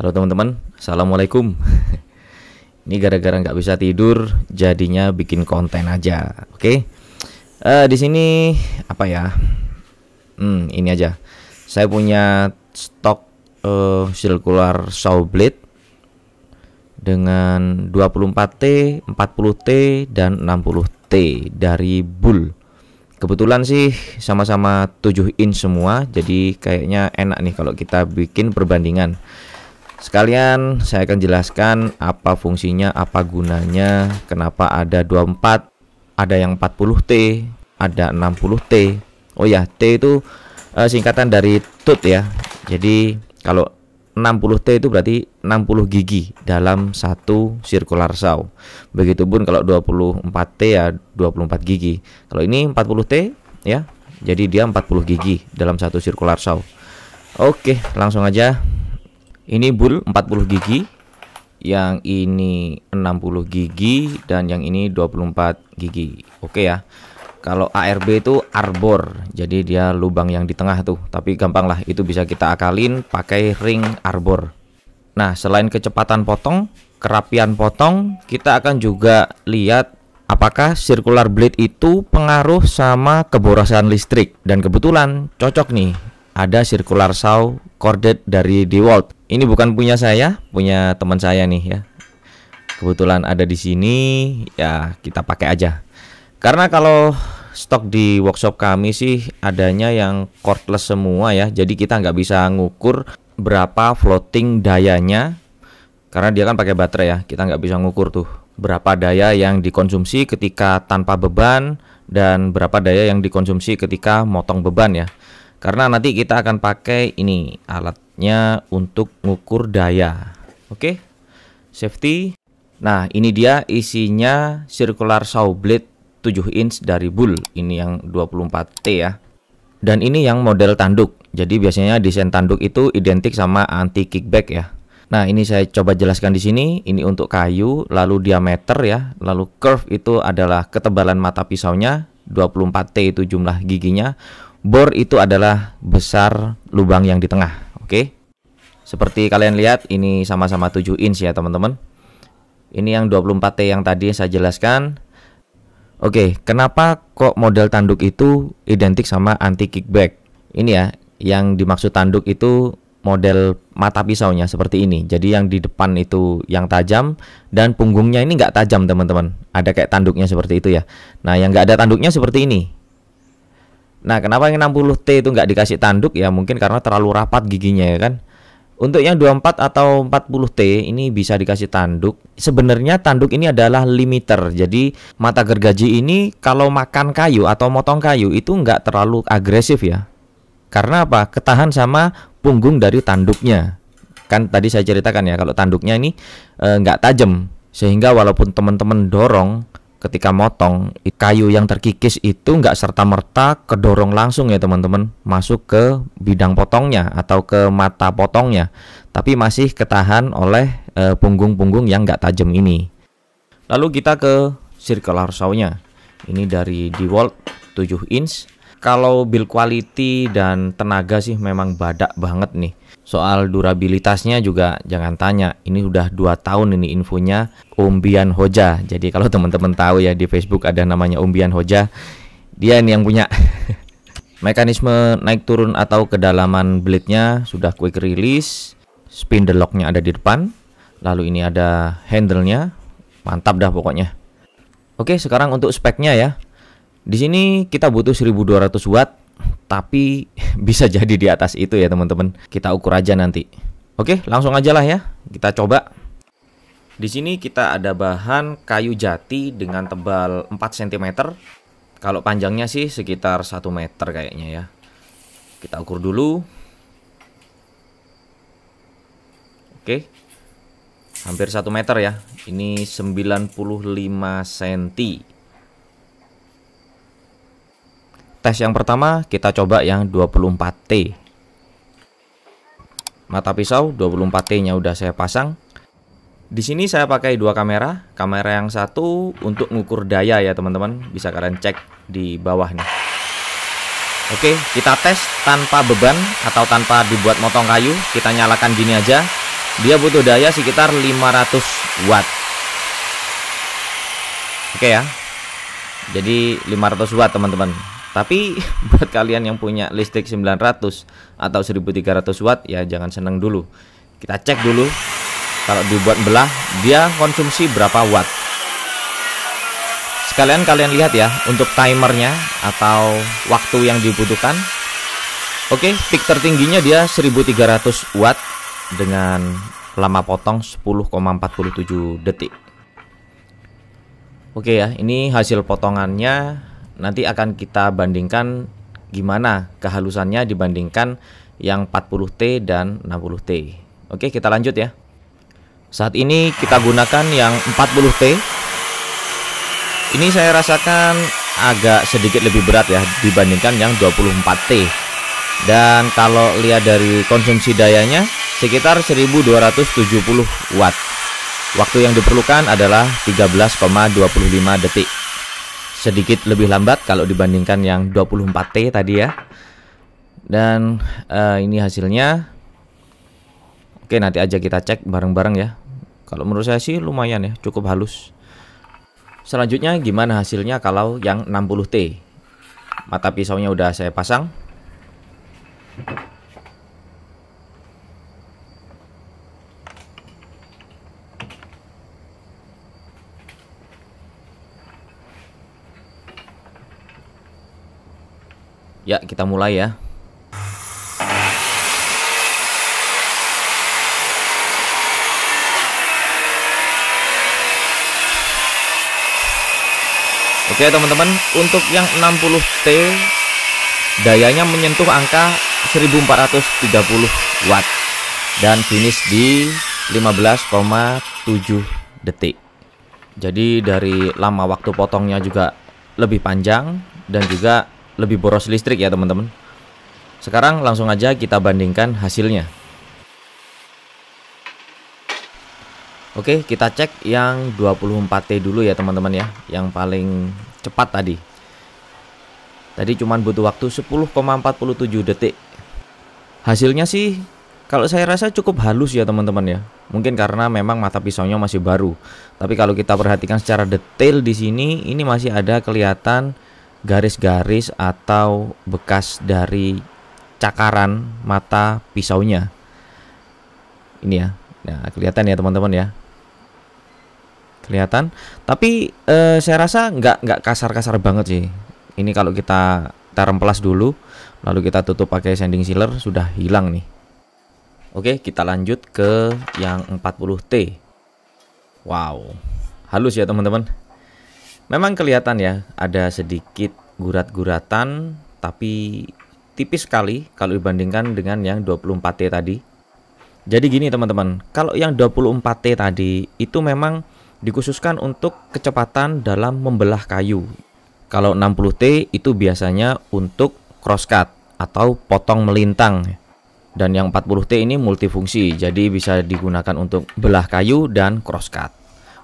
Halo teman-teman, assalamualaikum. Ini gara-gara nggak bisa tidur, jadinya bikin konten aja, oke? Okay? Uh, eh, di sini apa ya? Hmm, ini aja. Saya punya stok uh, eh, circular saw blade dengan 24T, 40T dan 60T dari Bull. Kebetulan sih sama-sama 7 inch semua, jadi kayaknya enak nih kalau kita bikin perbandingan Sekalian saya akan jelaskan apa fungsinya, apa gunanya, kenapa ada 24, ada yang 40T, ada 60T. Oh ya, T itu uh, singkatan dari tut ya. Jadi kalau 60T itu berarti 60 gigi dalam satu circular saw. Begitupun kalau 24T ya 24 gigi. Kalau ini 40T ya. Jadi dia 40 gigi dalam satu circular saw. Oke, langsung aja ini bull 40 gigi, yang ini 60 gigi dan yang ini 24 gigi. Oke ya. Kalau ARB itu arbor, jadi dia lubang yang di tengah tuh. Tapi gampang lah, itu bisa kita akalin pakai ring arbor. Nah, selain kecepatan potong, kerapian potong, kita akan juga lihat apakah circular blade itu pengaruh sama keborosan listrik. Dan kebetulan cocok nih ada circular saw corded dari DeWalt. Ini bukan punya saya, punya teman saya nih ya. Kebetulan ada di sini, ya kita pakai aja. Karena kalau stok di workshop kami sih adanya yang cordless semua ya. Jadi kita nggak bisa ngukur berapa floating dayanya. Karena dia kan pakai baterai ya, kita nggak bisa ngukur tuh berapa daya yang dikonsumsi ketika tanpa beban dan berapa daya yang dikonsumsi ketika motong beban ya karena nanti kita akan pakai ini alatnya untuk ngukur daya oke okay? safety nah ini dia isinya circular saw blade 7 inch dari Bull ini yang 24T ya dan ini yang model tanduk jadi biasanya desain tanduk itu identik sama anti kickback ya nah ini saya coba jelaskan di sini ini untuk kayu lalu diameter ya lalu curve itu adalah ketebalan mata pisaunya 24T itu jumlah giginya Bor itu adalah besar lubang yang di tengah, oke? Seperti kalian lihat ini sama-sama 7 inch ya, teman-teman. Ini yang 24T yang tadi saya jelaskan. Oke, kenapa kok model tanduk itu identik sama anti kickback? Ini ya, yang dimaksud tanduk itu model mata pisaunya seperti ini. Jadi yang di depan itu yang tajam dan punggungnya ini nggak tajam teman-teman. Ada kayak tanduknya seperti itu ya. Nah yang nggak ada tanduknya seperti ini. Nah, kenapa yang 60T itu nggak dikasih tanduk ya? Mungkin karena terlalu rapat giginya ya kan. Untuk yang 24 atau 40T ini bisa dikasih tanduk. Sebenarnya tanduk ini adalah limiter. Jadi mata gergaji ini kalau makan kayu atau motong kayu itu nggak terlalu agresif ya. Karena apa? Ketahan sama punggung dari tanduknya. Kan tadi saya ceritakan ya kalau tanduknya ini e, nggak tajam sehingga walaupun teman-teman dorong ketika motong kayu yang terkikis itu nggak serta merta kedorong langsung ya teman-teman masuk ke bidang potongnya atau ke mata potongnya tapi masih ketahan oleh eh, punggung-punggung yang nggak tajam ini lalu kita ke circular saw-nya ini dari DeWalt 7 inch kalau build quality dan tenaga sih memang badak banget nih. Soal durabilitasnya juga jangan tanya. Ini udah 2 tahun ini infonya Umbian Hoja. Jadi kalau teman-teman tahu ya di Facebook ada namanya Umbian Hoja, dia ini yang punya. Mekanisme naik turun atau kedalaman blade-nya sudah quick release. Spindle lock-nya ada di depan. Lalu ini ada handle-nya. Mantap dah pokoknya. Oke, sekarang untuk speknya ya. Di sini kita butuh 1200 watt, tapi bisa jadi di atas itu ya teman-teman. Kita ukur aja nanti. Oke, langsung aja lah ya. Kita coba. Di sini kita ada bahan kayu jati dengan tebal 4 cm. Kalau panjangnya sih sekitar 1 meter kayaknya ya. Kita ukur dulu. Oke. Hampir 1 meter ya. Ini 95 cm. Tes yang pertama kita coba yang 24T. Mata pisau 24T-nya udah saya pasang. Di sini saya pakai dua kamera. Kamera yang satu untuk ngukur daya ya teman-teman. Bisa kalian cek di bawah nih. Oke, kita tes tanpa beban atau tanpa dibuat motong kayu. Kita nyalakan gini aja. Dia butuh daya sekitar 500 watt. Oke ya. Jadi 500 watt teman-teman. Tapi buat kalian yang punya listrik 900 atau 1300 watt ya jangan seneng dulu. Kita cek dulu kalau dibuat belah dia konsumsi berapa watt. Sekalian kalian lihat ya untuk timernya atau waktu yang dibutuhkan. Oke, peak tertingginya dia 1300 watt dengan lama potong 10,47 detik. Oke ya, ini hasil potongannya nanti akan kita bandingkan gimana kehalusannya dibandingkan yang 40T dan 60T. Oke, kita lanjut ya. Saat ini kita gunakan yang 40T. Ini saya rasakan agak sedikit lebih berat ya dibandingkan yang 24T. Dan kalau lihat dari konsumsi dayanya sekitar 1270 watt. Waktu yang diperlukan adalah 13,25 detik sedikit lebih lambat kalau dibandingkan yang 24T tadi ya. Dan uh, ini hasilnya. Oke, nanti aja kita cek bareng-bareng ya. Kalau menurut saya sih lumayan ya, cukup halus. Selanjutnya gimana hasilnya kalau yang 60T? Mata pisaunya udah saya pasang. Ya, kita mulai ya. Oke teman-teman, untuk yang 60T dayanya menyentuh angka 1430 watt dan finish di 15,7 detik. Jadi dari lama waktu potongnya juga lebih panjang dan juga lebih boros listrik ya teman-teman. Sekarang langsung aja kita bandingkan hasilnya. Oke, kita cek yang 24T dulu ya teman-teman ya, yang paling cepat tadi. Tadi cuma butuh waktu 10,47 detik. Hasilnya sih kalau saya rasa cukup halus ya teman-teman ya. Mungkin karena memang mata pisaunya masih baru. Tapi kalau kita perhatikan secara detail di sini, ini masih ada kelihatan garis-garis atau bekas dari cakaran mata pisaunya. Ini ya. Nah, kelihatan ya teman-teman ya. Kelihatan. Tapi eh, saya rasa nggak nggak kasar-kasar banget sih. Ini kalau kita taremplas dulu, lalu kita tutup pakai sanding sealer sudah hilang nih. Oke, kita lanjut ke yang 40T. Wow. Halus ya teman-teman. Memang kelihatan ya, ada sedikit gurat-guratan, tapi tipis sekali kalau dibandingkan dengan yang 24T tadi. Jadi gini teman-teman, kalau yang 24T tadi itu memang dikhususkan untuk kecepatan dalam membelah kayu. Kalau 60T itu biasanya untuk crosscut atau potong melintang. Dan yang 40T ini multifungsi, jadi bisa digunakan untuk belah kayu dan crosscut.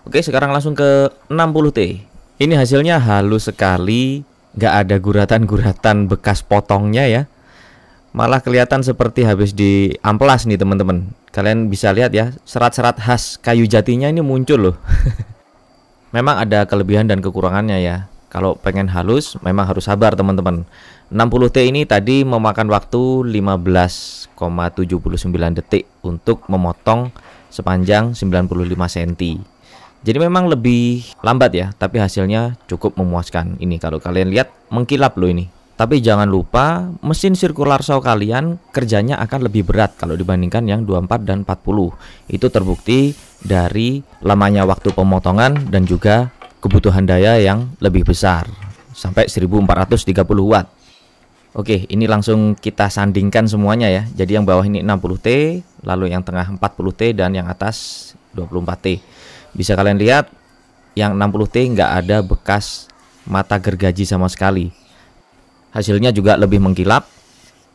Oke, sekarang langsung ke 60T. Ini hasilnya halus sekali, nggak ada guratan-guratan bekas potongnya ya. Malah kelihatan seperti habis di amplas nih teman-teman. Kalian bisa lihat ya, serat-serat khas kayu jatinya ini muncul loh. memang ada kelebihan dan kekurangannya ya. Kalau pengen halus memang harus sabar teman-teman. 60T ini tadi memakan waktu 15,79 detik untuk memotong sepanjang 95 cm. Jadi memang lebih lambat ya, tapi hasilnya cukup memuaskan. Ini kalau kalian lihat mengkilap loh ini. Tapi jangan lupa mesin sirkular saw kalian kerjanya akan lebih berat kalau dibandingkan yang 24 dan 40. Itu terbukti dari lamanya waktu pemotongan dan juga kebutuhan daya yang lebih besar sampai 1430 watt. Oke, ini langsung kita sandingkan semuanya ya. Jadi yang bawah ini 60T, lalu yang tengah 40T dan yang atas 24T. Bisa kalian lihat yang 60T nggak ada bekas mata gergaji sama sekali. Hasilnya juga lebih mengkilap.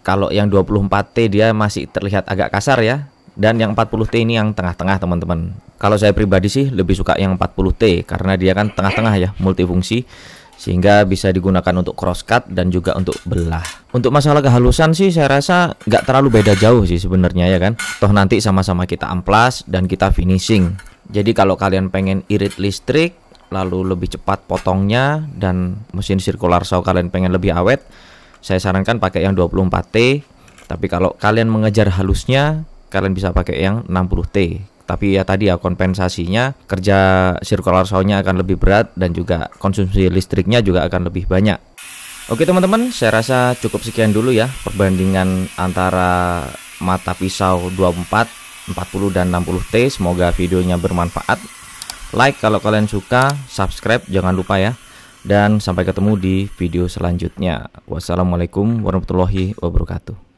Kalau yang 24T dia masih terlihat agak kasar ya. Dan yang 40T ini yang tengah-tengah teman-teman. Kalau saya pribadi sih lebih suka yang 40T karena dia kan tengah-tengah ya, multifungsi sehingga bisa digunakan untuk cross cut dan juga untuk belah. Untuk masalah kehalusan sih saya rasa nggak terlalu beda jauh sih sebenarnya ya kan. Toh nanti sama-sama kita amplas dan kita finishing. Jadi kalau kalian pengen irit listrik lalu lebih cepat potongnya dan mesin sirkular saw kalian pengen lebih awet, saya sarankan pakai yang 24T. Tapi kalau kalian mengejar halusnya, kalian bisa pakai yang 60T. Tapi ya tadi ya kompensasinya kerja sirkular saw-nya akan lebih berat dan juga konsumsi listriknya juga akan lebih banyak. Oke teman-teman, saya rasa cukup sekian dulu ya perbandingan antara mata pisau 24 40 dan 60T. Semoga videonya bermanfaat. Like kalau kalian suka, subscribe jangan lupa ya. Dan sampai ketemu di video selanjutnya. Wassalamualaikum warahmatullahi wabarakatuh.